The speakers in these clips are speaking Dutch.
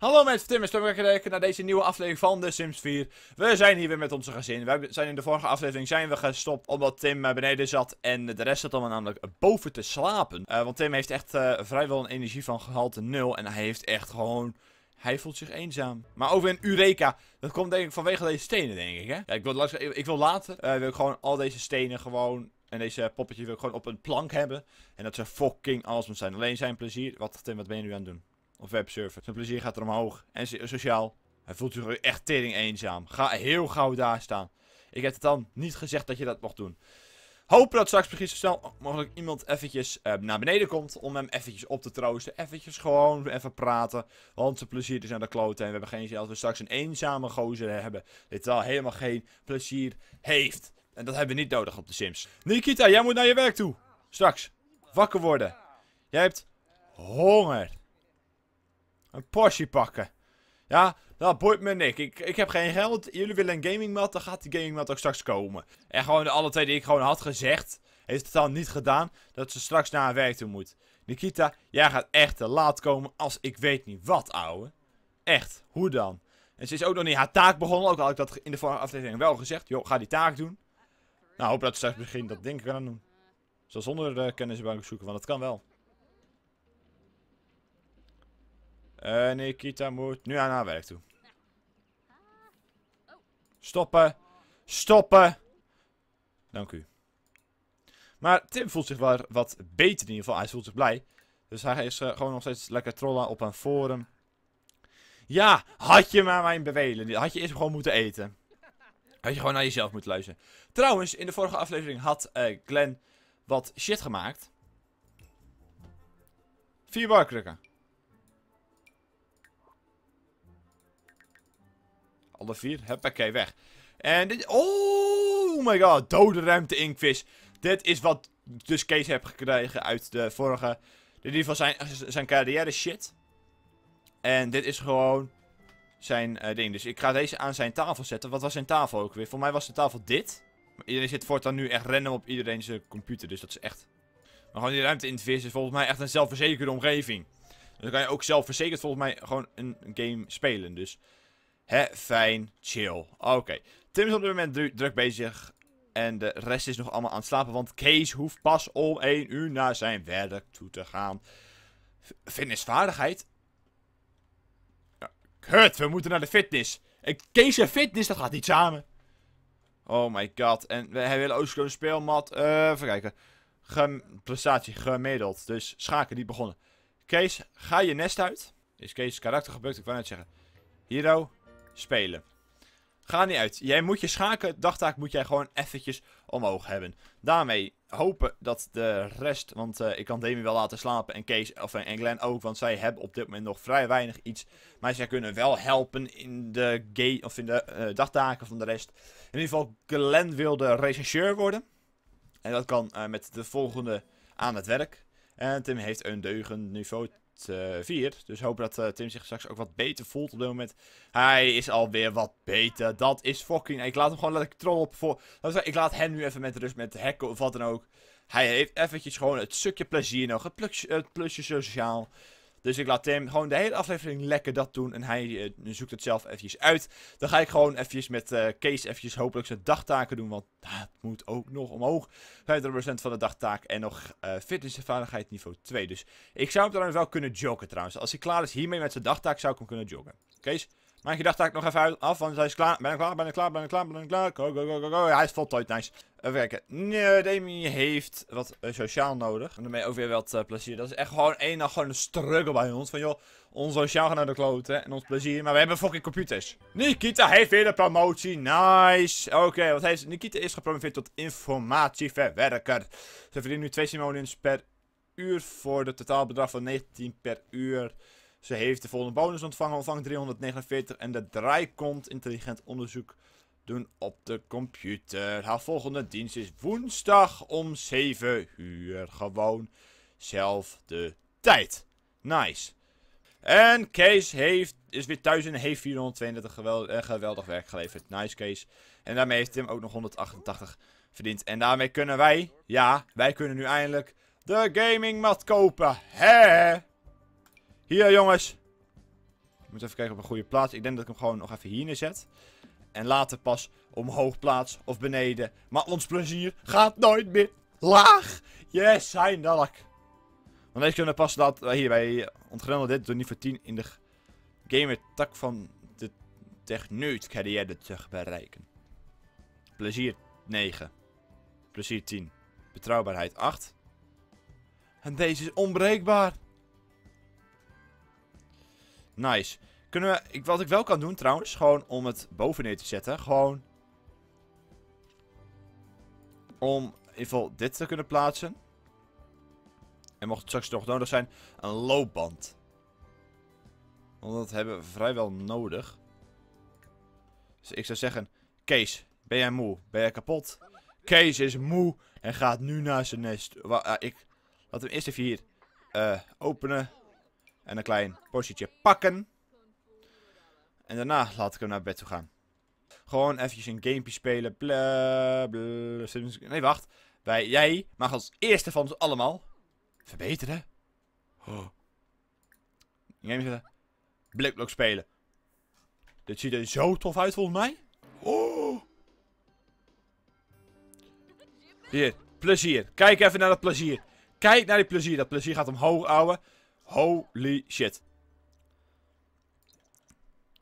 Hallo mensen, Tim en Stem, kijken naar deze nieuwe aflevering van The Sims 4. We zijn hier weer met onze gezin. Wij zijn in de vorige aflevering zijn we gestopt omdat Tim eh, beneden zat en de rest zat allemaal namelijk boven te slapen. Eh, want Tim heeft echt eh, vrijwel een energie van gehalte 0 en hij heeft echt gewoon... Hij voelt zich eenzaam. Maar over een Eureka. Dat komt denk ik vanwege deze stenen, denk ik, hè? Ja, ik, wil later, ik wil later wil ik gewoon al deze stenen gewoon en deze poppetje wil ik gewoon op een plank hebben. En dat ze fucking alles awesome zijn. Alleen zijn plezier. Wat, Tim, wat ben je nu aan het doen? Of webserver. Zijn plezier gaat er omhoog. En sociaal. Hij voelt zich echt tering eenzaam. Ga heel gauw daar staan. Ik heb het dan niet gezegd dat je dat mocht doen. Hopen dat straks precies zo snel mogelijk iemand eventjes eh, naar beneden komt. Om hem eventjes op te troosten. Eventjes gewoon even praten. Want zijn plezier is aan de kloten. En we hebben geen zin we straks een eenzame gozer hebben. Dit al helemaal geen plezier heeft. En dat hebben we niet nodig op de Sims. Nikita, jij moet naar je werk toe. Straks. Wakker worden. Jij hebt honger. Een Porsche pakken. Ja, dat boeit me niks. Ik, ik heb geen geld. Jullie willen een gamingmat, dan gaat die gaming mat ook straks komen. En gewoon de alle twee die ik gewoon had gezegd, heeft het al niet gedaan dat ze straks naar haar werk toe moet. Nikita, jij gaat echt te laat komen als ik weet niet wat, ouwe. Echt, hoe dan? En ze is ook nog niet haar taak begonnen, ook al had ik dat in de vorige aflevering wel gezegd. Jo, ga die taak doen. Nou, hoop dat ze straks misschien dat ding kan doen. Zo zonder de eh, kennisbank zoeken, want dat kan wel. Uh, eh, Nikita moet nu aan haar werk toe. Stoppen. Stoppen. Dank u. Maar Tim voelt zich wel wat beter in ieder geval. Hij voelt zich blij. Dus hij is eh, gewoon nog steeds lekker trollen op een forum. Ja, had je maar mijn bevelen. Had je eerst gewoon moeten eten. Had je gewoon naar jezelf moeten luisteren. Trouwens, in de vorige aflevering had eh, Glen wat shit gemaakt. Vier barkrukken. Alle vier? Huppakee, weg. En dit... Oh my god, dode ruimte inkvis. Dit is wat dus Kees heb gekregen uit de vorige... In ieder geval zijn, zijn carrière shit. En dit is gewoon zijn eh, ding. Dus ik ga deze aan zijn tafel zetten. Wat was zijn tafel ook weer? Voor mij was de tafel dit. iedereen zit voortaan nu echt random op iedereen zijn computer. Dus dat is echt... Maar gewoon die ruimte in is volgens mij echt een zelfverzekerde omgeving. Dus dan kan je ook zelfverzekerd volgens mij gewoon een game spelen. Dus Hè, fijn, chill. Oké. Tim is op dit moment druk bezig. En de rest is nog allemaal aan het slapen. Want Kees hoeft pas om 1 uur naar zijn werk toe te gaan. fitnessvaardigheid? Ja, kut, we moeten naar de fitness. En Kees en fitness, dat gaat niet samen. Oh my god. En hij willen ook een speelmat. Eh, even kijken. prestatie gemiddeld. Dus schaken niet begonnen. Kees, ga je nest uit. Is Kees karakter gebukt? Ik wou net zeggen. Hiro, spelen. Ga niet uit. Jij moet je schaken, dagtaak moet jij gewoon eventjes omhoog hebben. Daarmee hopen dat de rest, want eh, ik kan Demi wel laten slapen en Kees of, eh, en Glenn ook, want zij hebben op dit moment nog vrij weinig iets. Maar zij kunnen wel helpen in de, gay, of in de eh, dagtaken van de rest. In ieder geval, Glenn wil de rechercheur worden. En dat kan met de volgende aan het werk. En Tim heeft een deugend niveau 4. Eh, dus hoop dat eh, Tim zich straks ook wat beter voelt op dit moment. Hij is alweer wat beter. Dat is fucking... Ik laat hem gewoon... lekker ik op voor... Ik laat hem nu even met rust met hacken of wat dan ook. Hij heeft eventjes gewoon het stukje plezier nog. Het, plusje, het plusje sociaal. Dus ik laat Tim gewoon de hele aflevering lekker dat doen. En hij eh, zoekt het zelf eventjes uit. Dan ga ik gewoon eventjes met uh, Kees eventjes hopelijk zijn dagtaken doen. Want dat moet ook nog omhoog. 50% van de dagtaak en nog uh, eh, fitness niveau 2. Dus ik zou hem dan wel kunnen joggen trouwens. Als hij klaar is hiermee met zijn dagtaak zou ik hem kunnen joggen. Kees? dacht dat ik nog even uit, af, want hij is klaar. Ben ik klaar, ben ik klaar, ben ik klaar, ben ik klaar. Go, go, go, go, go. hij is voltooid, nice. Even kijken. Nee, Demi heeft wat eh, sociaal nodig. En daarmee ook weer wat eh, plezier. Dat is echt gewoon één dag gewoon een struggle bij ons. Van joh, ons sociaal gaat naar de kloten en ons plezier. Maar we hebben fucking computers. Nikita heeft weer de promotie. Nice. Oké, wat heeft Nikita is gepromoveerd tot informatieverwerker. Ze verdienen nu twee simoleons per uur voor het totaalbedrag van 19 per uur. Ze heeft de volgende bonus ontvangen, ontvangt 349 en de draai komt intelligent onderzoek doen op de computer. Haar volgende dienst is woensdag om 7 uur. Gewoon zelf de tijd. Nice. En Kees heeft, is weer thuis en heeft 432 eh, geweldig werk geleverd. Nice Kees. En daarmee heeft Tim ook nog 188 verdiend. En daarmee kunnen wij, ja, wij kunnen nu eindelijk de gaming mat kopen. Hè? Hier, jongens. Ik moet even kijken op een goede plaats. Ik denk dat ik hem gewoon nog even hier neerzet. En later pas omhoog plaats of beneden. Maar ons plezier gaat nooit meer laag. Yes, zijn dalk. Want deze kunnen pas dat... Eh, hier, wij eh, ontgrendelen dit door niveau 10 in de gamer tak van de techniek carrière te bereiken. Plezier 9. Plezier 10. Betrouwbaarheid 8. En deze is onbreekbaar. Nice. Kunnen we, ik, wat ik wel kan doen trouwens, gewoon om het boven neer te zetten. Gewoon om in ieder geval dit te kunnen plaatsen. En mocht het straks nog nodig zijn, een loopband. Want dat hebben we vrijwel nodig. Dus ik zou zeggen, Kees, ben jij moe? Ben jij kapot? Kees is moe en gaat nu naar zijn nest. Well, ah, ik... Laten we eerst even hier eh, openen. En een klein potje pakken. En daarna laat ik hem naar bed toe gaan. Gewoon eventjes een gamepje spelen. Bla, bla, nee, wacht. Wij, jij mag als eerste van ons allemaal verbeteren. Oh. Blickblock spelen. Dit ziet er zo tof uit volgens mij. Oh. Hier, plezier. Kijk even naar dat plezier. Kijk naar die plezier. Dat plezier gaat omhoog, ouwe. Holy shit.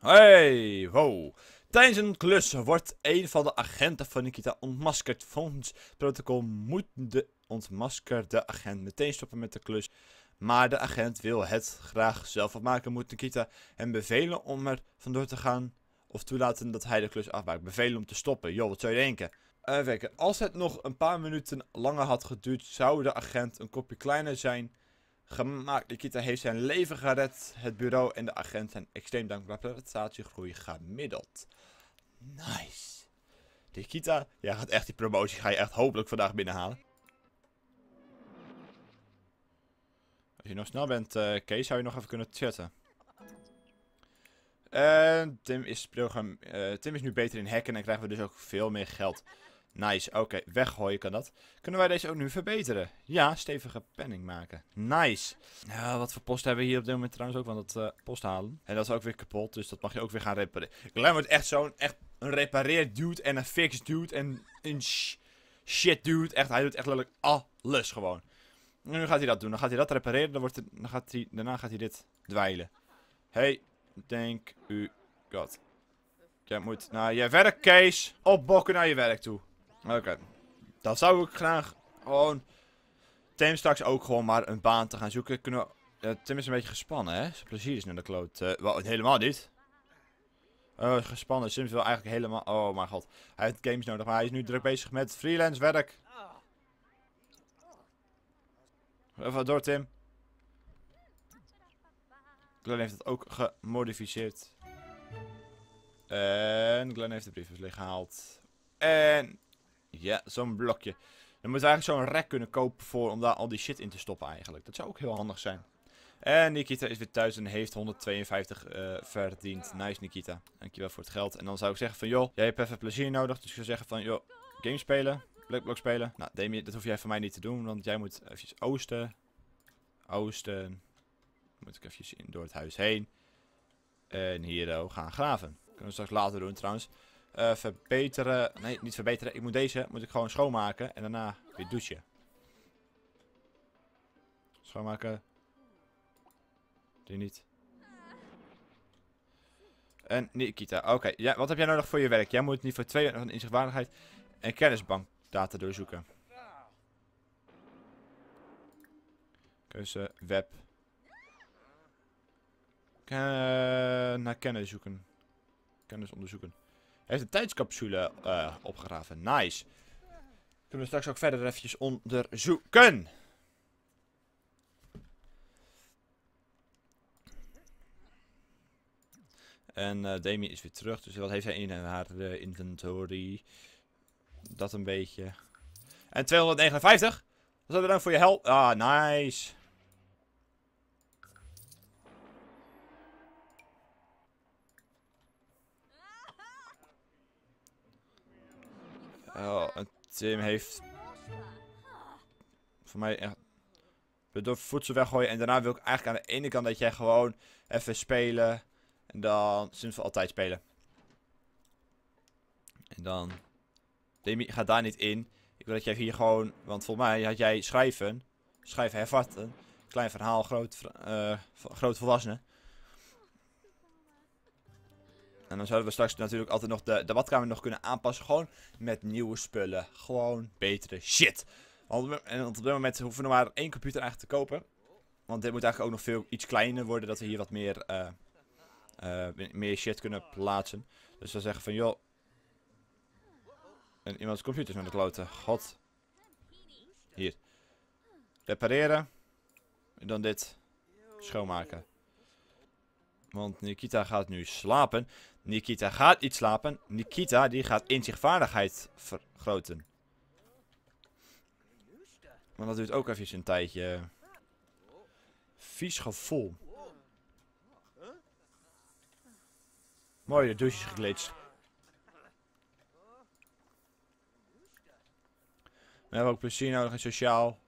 Hey, wow. Tijdens een klus wordt een van de agenten van Nikita ontmaskerd. Volgens protocol moet de ontmaskerde agent meteen stoppen met de klus. Maar de agent wil het graag zelf afmaken. Moet Nikita hem bevelen om er vandoor te gaan? Of toelaten dat hij de klus afmaakt? Bevelen om te stoppen. Joh, wat zou je denken? Even eh, kijken. Als het nog een paar minuten langer had geduurd, zou de agent een kopje kleiner zijn gemaakt. Nikita heeft zijn leven gered. Het bureau en de agent zijn extreem dankbaar. De Prestatiegroei gemiddeld. Nice. Nikita, jij gaat echt die promotie ga je echt hopelijk vandaag binnenhalen. Als je nog snel bent, eh, Kees, zou je nog even kunnen chatten. Eh, Tim, is eh, Tim is nu beter in hacken en krijgen we dus ook veel meer geld. Nice, oké. Okay. Weggooien kan dat. Kunnen wij deze ook nu verbeteren? Ja, stevige penning maken. Nice. Ja, wat voor post hebben we hier op dit moment trouwens ook? Want dat eh, post halen. En dat is ook weer kapot, dus dat mag je ook weer gaan repareren. Glenn wordt echt zo'n echt een repareer dude en een fixed dude en een shit dude. Echt, hij doet echt letterlijk alles gewoon. En nu gaat hij dat doen. Dan gaat hij dat repareren. Dan wordt het, dan gaat hij, daarna gaat hij dit dweilen. Hey, thank u god. Jij moet naar je werk, Kees. Opbokken naar je werk toe. Oké. Okay. Dan zou ik graag gewoon... Tim straks ook gewoon maar een baan te gaan zoeken. Kunnen we... Tim is een beetje gespannen, hè? Zijn plezier is naar de kloot. Uh, helemaal niet. Uh, gespannen. Sims wil eigenlijk helemaal... Oh mijn god. Hij heeft games nodig, maar hij is nu druk bezig met freelance werk. Even door, Tim. Glenn heeft het ook gemodificeerd. En Glenn heeft de briefjes dus gehaald. En ja, zo'n blokje. Dan moet je eigenlijk zo'n rek kunnen kopen voor, om daar al die shit in te stoppen eigenlijk. Dat zou ook heel handig zijn. En Nikita is weer thuis en heeft 152 eh, verdiend. Nice Nikita. Dankjewel voor het geld. En dan zou ik zeggen van joh, jij hebt even plezier nodig. Dus ik zou zeggen van joh, game spelen. Blackblock spelen. Nou Damien, dat hoef jij van mij niet te doen. Want jij moet even oosten. Oosten. moet ik even door het huis heen. En hier oh, gaan graven. Kunnen we straks later doen trouwens. Uh, verbeteren. Nee, niet verbeteren. Ik moet deze moet ik gewoon schoonmaken. En daarna weer douchen. Schoonmaken. Die niet. En Nikita. Oké, ja, wat heb jij nodig voor je werk? Jij moet niveau 2 van inzichtwaardigheid en kennisbankdata doorzoeken. Keuze web. Eh, naar kennis zoeken. Kennis onderzoeken heeft een tijdscapsule uh, opgegraven. Nice. Kunnen we straks ook verder even onderzoeken. En uh, Demi is weer terug. Dus wat heeft hij in haar uh, inventory? Dat een beetje. En 259. Wat is dan voor je help? Ah, nice. Oh, en Tim heeft... Voor mij echt... Door voedsel weggooien. En daarna wil ik eigenlijk aan de ene kant dat jij gewoon even spelen. En dan sinds we altijd spelen. En dan... Demi gaat daar niet in. Ik wil dat jij hier gewoon... Want voor mij had jij schrijven. Schrijven hervatten. Klein verhaal, groot, eh, groot volwassenen. En dan zouden we straks natuurlijk altijd nog de, de badkamer nog kunnen aanpassen. Gewoon met nieuwe spullen. Gewoon betere shit. Want, en op dit moment hoeven we maar één computer eigenlijk te kopen. Want dit moet eigenlijk ook nog veel iets kleiner worden. Dat we hier wat meer, eh, eh, meer shit kunnen plaatsen. Dus we zeggen van joh. En iemands computer is aan het kloten. God. Hier. Repareren. En dan dit. Schoonmaken. Want Nikita gaat nu slapen. Nikita gaat iets slapen. Nikita die gaat inzichtvaardigheid vergroten. Maar dat duurt ook even een tijdje. Vies gevoel. Mooi, de douche is geglitst. We hebben ook plezier nodig en sociaal.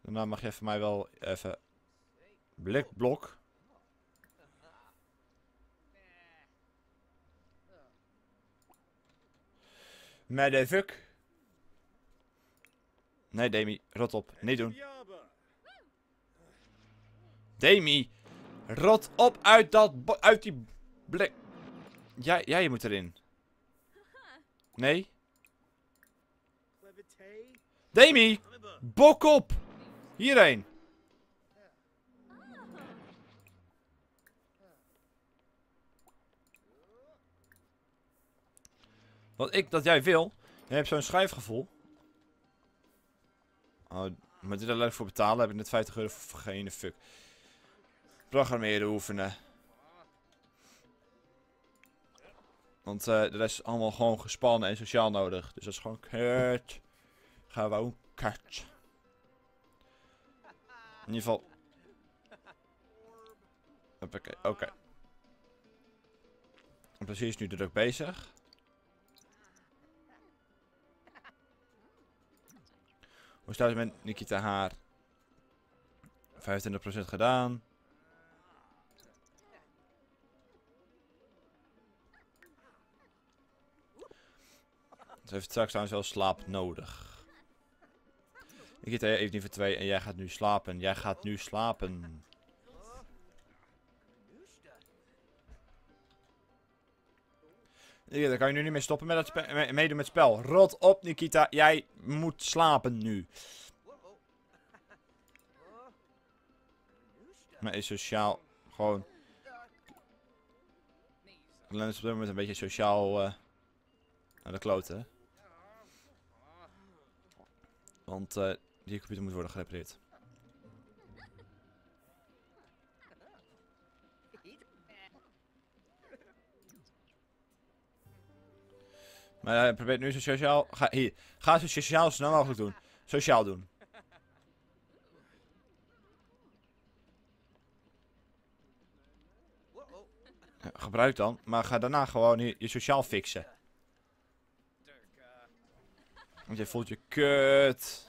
Daarna mag je even mij wel even... Blikblok. Medefuck. Nee, Demi. Rot op. Niet doen. Demi. Rot op uit dat... Uit die... Blik. Jij, jij moet erin. Nee. Demi. Bok op. Hierheen. Wat ik dat jij wil. Je hebt zo'n schrijfgevoel. Oh, maar daar alleen voor betalen heb ik net 50 euro voor geen fuck. Programmeren oefenen. Want uh, eh, dat is allemaal gewoon gespannen en sociaal nodig. Dus dat is gewoon kut. Gewoon kut. In ieder geval. Oké. Okay. precies nu druk bezig. Hoe staat het met Nikita Haar? 25% gedaan. Ze heeft straks trouwens wel slaap nodig. Nikita heeft voor twee en jij gaat nu slapen. Jij gaat nu slapen. Ja, dan kan je nu niet meer stoppen met het meedoen met het spel. Rot op, Nikita. Jij moet slapen nu. Maar is sociaal gewoon... Glenn is op dit moment een beetje sociaal naar eh, de klote. Want eh, die computer moet worden gerepareerd. Eh, probeer nu zo sociaal... Ga, hier, ga zo sociaal snel mogelijk doen. Sociaal doen. gebruik dan, maar ga daarna gewoon je, je sociaal fixen. Want je voelt je kut.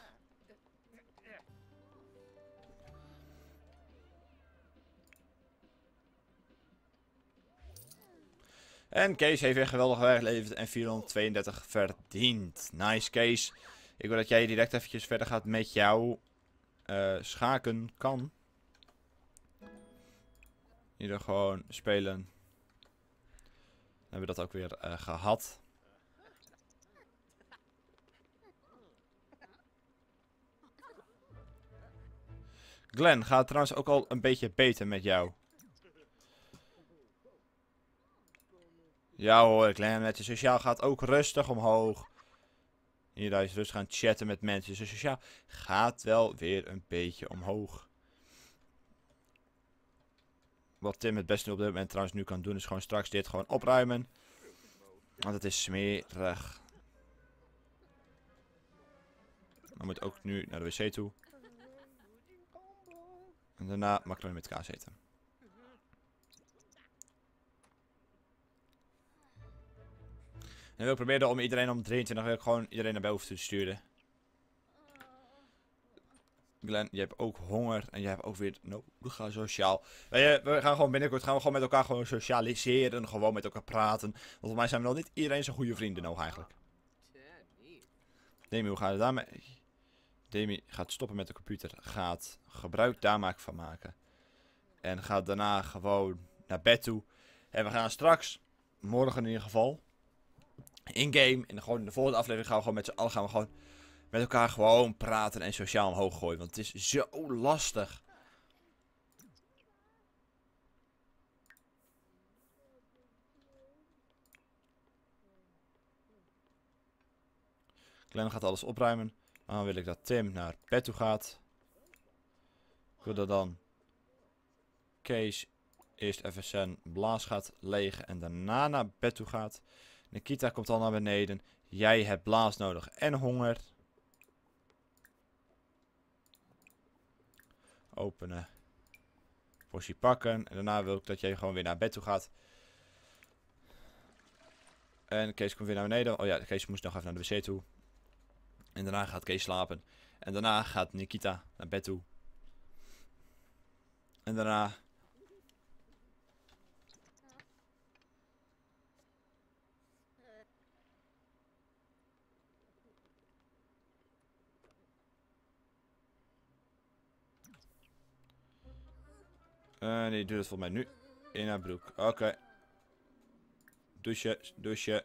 En Kees heeft weer geweldig werk geleverd en 432 verdiend. Nice, Kees. Ik wil dat jij direct eventjes verder gaat met jouw eh, schaken kan. Hier gewoon spelen. hebben we dat ook weer eh, gehad. Glenn gaat trouwens ook al een beetje beter met jou. Ja hoor, met je. sociaal gaat ook rustig omhoog. Hier, daar is rustig aan chatten met mensen. Dus sociaal gaat wel weer een beetje omhoog. Wat Tim het nu op dit moment trouwens nu kan doen, is gewoon straks dit gewoon opruimen. Want het is smerig. Dan moet ook nu naar de wc toe. En daarna makkelijk met kaas eten. En we proberen om iedereen om 23 uur gewoon iedereen naar boven te sturen. Glenn, je hebt ook honger en jij hebt ook weer we gaan sociaal. We, gaan gewoon binnenkort gaan we gewoon met elkaar gewoon socialiseren, gewoon met elkaar praten. Want volgens mij zijn we nog niet iedereen zijn goede vrienden nou eigenlijk. Demi, hoe gaat het daarmee? Demi gaat stoppen met de computer, gaat gebruik daar van maken. En gaat daarna gewoon naar bed toe. En we gaan straks, morgen in ieder geval, in-game. En gewoon in de volgende aflevering gaan we gewoon met z'n allen gaan we gewoon met elkaar gewoon praten en sociaal omhoog gooien. Want het is zo lastig. Glenn gaat alles opruimen. Dan wil ik dat Tim naar bed toe gaat. Ik dat dan Kees eerst even zijn blaas gaat legen en daarna naar bed toe gaat. Nikita komt al naar beneden. Jij hebt blaas nodig en honger. Openen. Portie pakken. En daarna wil ik dat jij gewoon weer naar bed toe gaat. En Kees komt weer naar beneden. Oh ja, Kees moest nog even naar de wc toe. En daarna gaat Kees slapen. En daarna gaat Nikita naar bed toe. En daarna Uh, nee, doe dat voor mij nu. In haar broek. Oké. Okay. Douchen,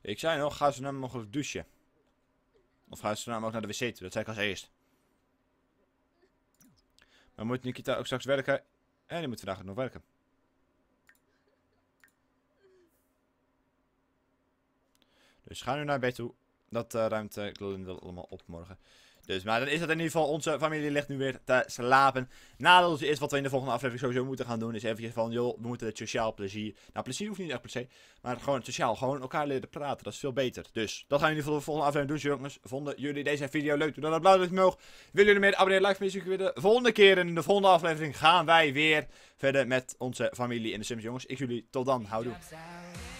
Ik zei nog, ga ze nog mogelijk douchen. Of ga ze nou mogelijk naar de wc Dat zei ik als eerst. Maar moet Nikita ook straks werken? En die moet vandaag nog werken. Dus ga nu naar bed toe. Dat uh, eh, ruimte eh, klullen wil allemaal op morgen. Dus, maar dan is dat in ieder geval. Onze familie ligt nu weer te slapen. Nadeel is wat we in de volgende aflevering sowieso moeten gaan doen. Is eventjes van, joh, we moeten het sociaal plezier. Nou, plezier hoeft niet echt per se. Maar gewoon sociaal. Gewoon elkaar leren praten. Dat is veel beter. Dus, dat gaan we in ieder geval de volgende aflevering doen, jongens. Vonden jullie deze video leuk? Doe dan een blauw omhoog. Willen jullie meer abonneer. like, muziek weer de volgende keer. En in de volgende aflevering gaan wij weer verder met onze familie in de Sims, jongens. Ik jullie tot dan. Houdoe.